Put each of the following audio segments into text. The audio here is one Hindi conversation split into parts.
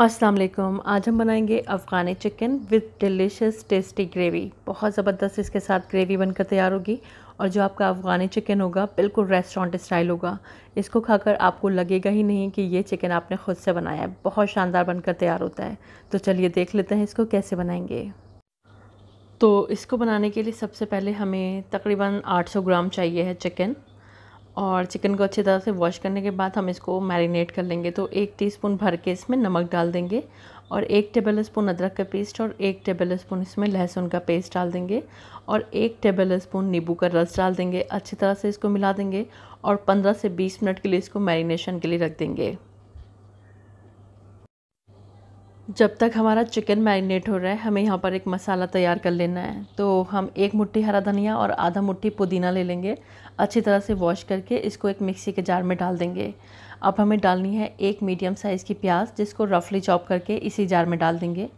अस्सलाम वालेकुम आज हम बनाएंगे Afghani chicken with delicious tasty gravy बहुत ज़बरदस्त इसके साथ ग्रेवी बनकर तैयार होगी और जो आपका अफ़गानी चिकन होगा बिल्कुल रेस्टोरेंट स्टाइल होगा इसको खाकर आपको लगेगा ही नहीं कि ये चिकन आपने ख़ुद से बनाया है बहुत शानदार बनकर तैयार होता है तो चलिए देख लेते हैं इसको कैसे बनाएंगे तो इसको बनाने के लिए सबसे पहले हमें तकरीबन 800 ग्राम चाहिए है चिकन और चिकन को अच्छी तरह से वॉश करने के बाद हम इसको मैरिनेट कर लेंगे तो एक टीस्पून भर के इसमें नमक डाल देंगे और एक टेबल स्पून अदरक का पेस्ट और एक टेबल स्पून इसमें लहसुन का पेस्ट डाल देंगे और एक टेबल स्पून नींबू का रस डाल देंगे अच्छी तरह से इसको मिला देंगे और 15 से 20 मिनट के लिए इसको मैरिनेशन के लिए रख देंगे जब तक हमारा चिकन मैरिनेट हो रहा है हमें यहाँ पर एक मसाला तैयार कर लेना है तो हम एक मुट्ठी हरा धनिया और आधा मुट्ठी पुदीना ले लेंगे अच्छी तरह से वॉश करके इसको एक मिक्सी के जार में डाल देंगे अब हमें डालनी है एक मीडियम साइज़ की प्याज जिसको रफली चॉप करके इसी जार में डाल देंगे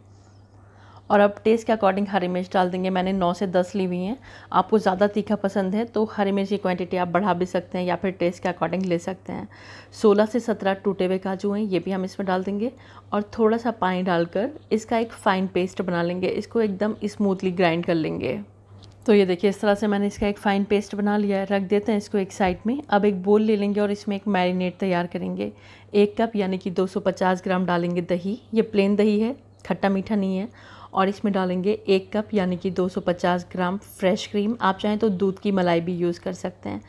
और अब टेस्ट के अकॉर्डिंग हरी मिर्च डाल देंगे मैंने नौ से दस ली हुई हैं आपको ज़्यादा तीखा पसंद है तो हरी मिर्च की क्वांटिटी आप बढ़ा भी सकते हैं या फिर टेस्ट के अकॉर्डिंग ले सकते हैं सोलह से सत्रह टूटे हुए काजू हैं ये भी हम इसमें डाल देंगे और थोड़ा सा पानी डालकर इसका एक फ़ाइन पेस्ट बना लेंगे इसको एकदम स्मूथली ग्राइंड कर लेंगे तो ये देखिए इस तरह से मैंने इसका एक फ़ाइन पेस्ट बना लिया है रख देते हैं इसको एक साइड में अब एक बोल ले लेंगे और इसमें एक मैरिनेट तैयार करेंगे एक कप यानी कि 250 ग्राम डालेंगे दही ये प्लेन दही है खट्टा मीठा नहीं है और इसमें डालेंगे एक कप यानी कि 250 ग्राम फ्रेश क्रीम आप चाहें तो दूध की मलाई भी यूज़ कर सकते हैं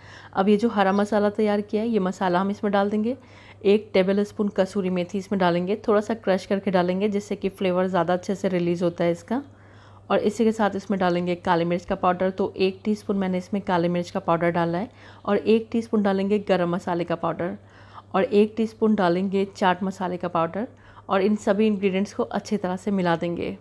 अब ये जो हरा मसाला तैयार किया है ये मसाला हम इसमें डाल देंगे एक टेबल स्पून कसूरी मेथी इसमें डालेंगे थोड़ा सा क्रश करके डालेंगे जिससे कि फ्लेवर ज़्यादा अच्छे से रिलीज़ होता है इसका और इसी के साथ इसमें डालेंगे काली मिर्च का पाउडर तो एक टीस्पून मैंने इसमें काली मिर्च का पाउडर डाला है और एक टीस्पून डालेंगे गरम मसाले का पाउडर और एक टीस्पून डालेंगे चाट मसाले का पाउडर और इन सभी इंग्रेडिएंट्स को अच्छी तरह से मिला देंगे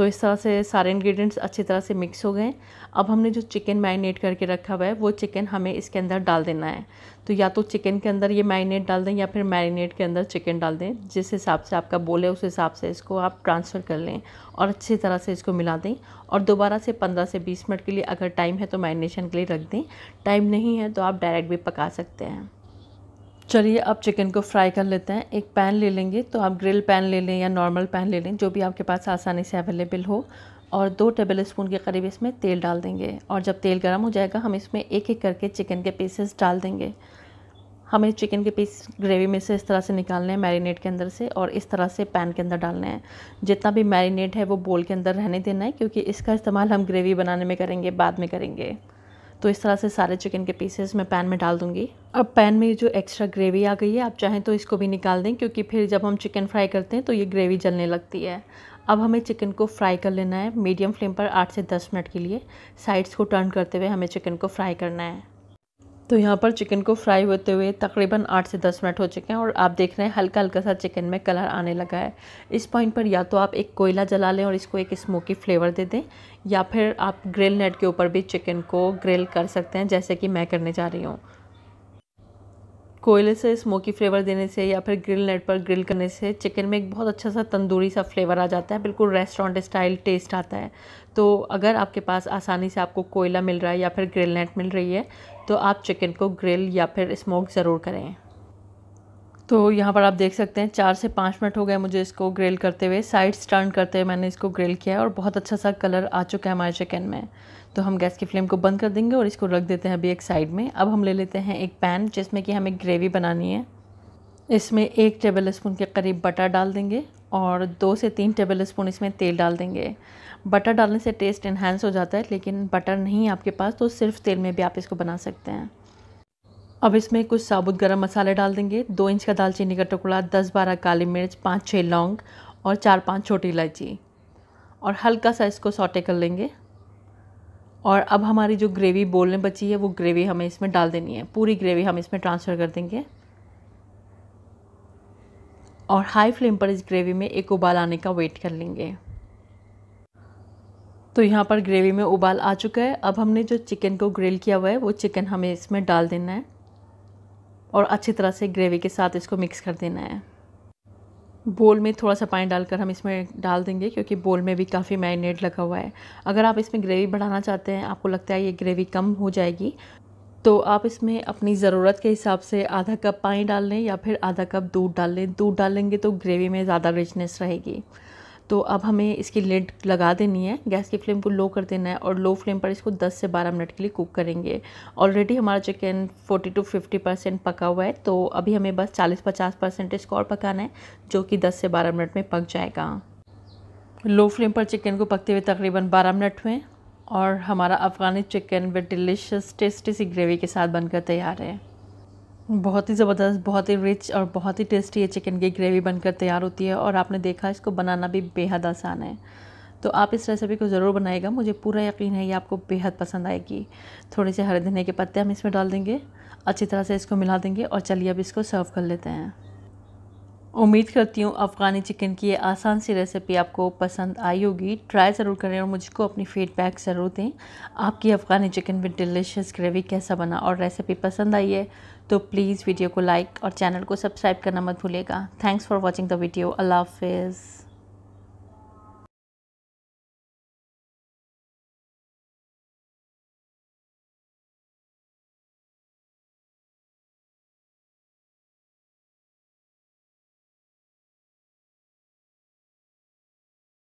तो इस तरह से सारे इंग्रेडिएंट्स अच्छी तरह से मिक्स हो गए अब हमने जो चिकन मैरिनेट करके रखा हुआ है वो चिकन हमें इसके अंदर डाल देना है तो या तो चिकन के अंदर ये मैरिनेट डाल दें या फिर मैरिनेट के अंदर चिकन डाल दें जिस हिसाब से आपका बोल है उस हिसाब से इसको आप ट्रांसफ़र कर लें और अच्छी तरह से इसको मिला दें और दोबारा से पंद्रह से बीस मिनट के लिए अगर टाइम है तो मैरिनेशन के लिए रख दें टाइम नहीं है तो आप डायरेक्ट भी पका सकते हैं चलिए अब चिकन को फ्राई कर लेते हैं एक पैन ले लेंगे तो आप ग्रिल पैन ले लें या नॉर्मल पैन ले लें जो भी आपके पास आसानी से अवेलेबल हो और दो टेबल स्पून के करीब इसमें तेल डाल देंगे और जब तेल गर्म हो जाएगा हम इसमें एक एक करके चिकन के पीसेस डाल देंगे हमें चिकन के पीस ग्रेवी में से इस तरह से निकालने हैं मैरिनेट के अंदर से और इस तरह से पैन के अंदर डालने हैं जितना भी मैरिनेट है वो बोल के अंदर रहने देना है क्योंकि इसका इस्तेमाल हम ग्रेवी बनाने में करेंगे बाद में करेंगे तो इस तरह से सारे चिकन के पीसेस मैं पैन में डाल दूंगी अब पैन में जो एक्स्ट्रा ग्रेवी आ गई है आप चाहें तो इसको भी निकाल दें क्योंकि फिर जब हम चिकन फ्राई करते हैं तो ये ग्रेवी जलने लगती है अब हमें चिकन को फ्राई कर लेना है मीडियम फ्लेम पर आठ से दस मिनट के लिए साइड्स को टर्न करते हुए हमें चिकन को फ्राई करना है तो यहाँ पर चिकन को फ्राई होते हुए तकरीबन आठ से दस मिनट हो चुके हैं और आप देख रहे हैं हल्का हल्का सा चिकन में कलर आने लगा है इस पॉइंट पर या तो आप एक कोयला जला लें और इसको एक स्मोकी फ्लेवर दे दें या फिर आप ग्रिल नेट के ऊपर भी चिकन को ग्रिल कर सकते हैं जैसे कि मैं करने जा रही हूँ कोयले से स्मोकी फ्लेवर देने से या फिर ग्रिल नेट पर ग्रिल करने से चिकन में एक बहुत अच्छा सा तंदूरी सा फ्लेवर आ जाता है बिल्कुल रेस्टोरेंट स्टाइल टेस्ट आता है तो अगर आपके पास आसानी से आपको कोयला मिल रहा है या फिर ग्रिल नेट मिल रही है तो आप चिकन को ग्रिल या फिर स्मोक ज़रूर करें तो यहाँ पर आप देख सकते हैं चार से पाँच मिनट हो गए मुझे इसको ग्रिल करते हुए साइड टर्न करते हुए मैंने इसको ग्रिल किया है और बहुत अच्छा सा कलर आ चुका है हमारे चिकन में तो हम गैस की फ्लेम को बंद कर देंगे और इसको रख देते हैं अभी एक साइड में अब हम ले लेते हैं एक पैन जिसमें कि हमें ग्रेवी बनानी है इसमें एक टेबल स्पून के करीब बटर डाल देंगे और दो से तीन टेबल स्पून इसमें तेल डाल देंगे बटर डालने से टेस्ट इन्हेंस हो जाता है लेकिन बटर नहीं है आपके पास तो सिर्फ तेल में भी आप इसको बना सकते हैं अब इसमें कुछ साबुत गरम मसाले डाल देंगे दो इंच का दालचीनी का टुकड़ा दस बारह काली मिर्च पाँच छः लौंग और चार पाँच छोटी इलायची और हल्का सा इसको सॉटे कर लेंगे और अब हमारी जो ग्रेवी बोल में बची है वो ग्रेवी हमें इसमें डाल देनी है पूरी ग्रेवी हम इसमें ट्रांसफ़र कर देंगे और हाई फ्लेम पर इस ग्रेवी में एक उबाल आने का वेट कर लेंगे तो यहाँ पर ग्रेवी में उबाल आ चुका है अब हमने जो चिकन को ग्रिल किया हुआ है वो चिकन हमें इसमें डाल देना है और अच्छी तरह से ग्रेवी के साथ इसको मिक्स कर देना है बोल में थोड़ा सा पानी डालकर हम इसमें डाल देंगे क्योंकि बोल में भी काफ़ी मैरिनेट लगा हुआ है अगर आप इसमें ग्रेवी बढ़ाना चाहते हैं आपको लगता है ये ग्रेवी कम हो जाएगी तो आप इसमें अपनी ज़रूरत के हिसाब से आधा कप पानी डाल लें या फिर आधा कप दूध डाल लें दूध डालेंगे तो ग्रेवी में ज़्यादा रिचनेस रहेगी तो अब हमें इसकी लिड लगा देनी है गैस की फ्लेम को लो कर देना है और लो फ्लेम पर इसको 10 से 12 मिनट के लिए कुक करेंगे ऑलरेडी हमारा चिकन 40 टू 50 परसेंट पका हुआ है तो अभी हमें बस 40-50 परसेंट इसको और पकाना है जो कि 10 से 12 मिनट में पक जाएगा लो फ्लेम पर चिकन को पकते हुए तकरीबन बारह मिनट हुए और हमारा Afghani chicken with delicious tasty सी ग्रेवी के साथ बनकर तैयार है बहुत ही ज़बरदस्त बहुत ही रिच और बहुत ही टेस्टी ये चिकन की ग्रेवी बनकर तैयार होती है और आपने देखा इसको बनाना भी बेहद आसान है तो आप इस रेसिपी को ज़रूर बनाएगा मुझे पूरा यकीन है ये आपको बेहद पसंद आएगी थोड़े से हरे धनिया के पत्ते हम इसमें डाल देंगे अच्छी तरह से इसको मिला देंगे और चलिए अब इसको सर्व कर लेते हैं उम्मीद करती हूँ अफ़गानी चिकन की ये आसान सी रेसिपी आपको पसंद आई होगी ट्राई ज़रूर करें और मुझको अपनी फ़ीडबैक ज़रूर दें आपकी Afghani chicken with delicious gravy कैसा बना और रेसिपी पसंद आई है तो प्लीज़ वीडियो को लाइक और चैनल को सब्सक्राइब करना मत भूलेगा thanks for watching the video अल्लाह हाफिज़